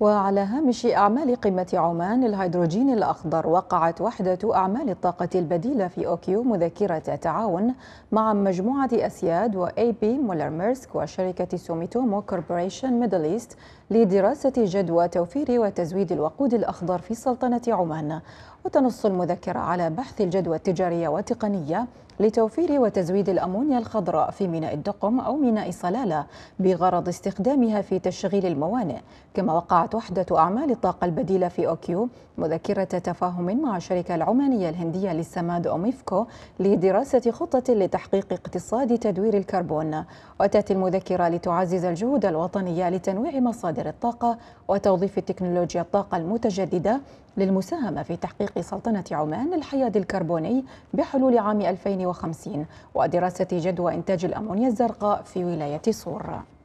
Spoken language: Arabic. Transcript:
وعلى هامش أعمال قمة عمان للهيدروجين الأخضر وقعت وحدة أعمال الطاقة البديلة في أوكيو مذكرة تعاون مع مجموعة أسياد وأي بي مولر ميرسك وشركة سوميتومو كوربوريشن ميدل إيست لدراسة جدوى توفير وتزويد الوقود الأخضر في سلطنة عمان وتنص المذكرة على بحث الجدوى التجارية والتقنية لتوفير وتزويد الأمونيا الخضراء في ميناء الدقم أو ميناء صلالة بغرض استخدامها في تشغيل الموانئ كما وقعت وقعت وحدة أعمال الطاقة البديلة في أوكيو مذكرة تفاهم مع الشركة العمانية الهندية للسماد أوميفكو لدراسة خطة لتحقيق اقتصاد تدوير الكربون وتأتي المذكرة لتعزز الجهود الوطنية لتنويع مصادر الطاقة وتوظيف تكنولوجيا الطاقة المتجددة للمساهمة في تحقيق سلطنة عمان للحياد الكربوني بحلول عام 2050 ودراسة جدوى إنتاج الأمونيا الزرقاء في ولاية صور